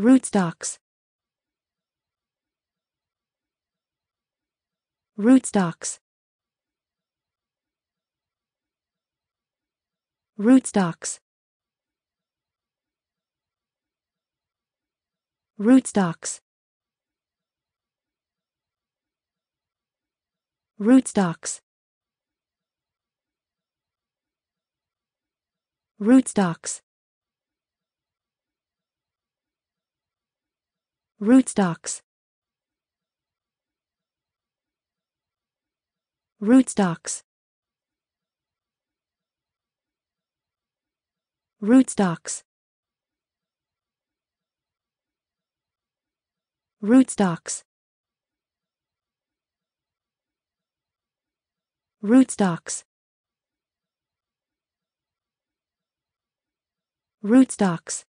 Rootstocks Rootstocks Rootstocks Rootstocks Rootstocks Rootstocks Rootstocks. Rootstocks. Rootstocks. Rootstocks. Rootstocks. Rootstocks.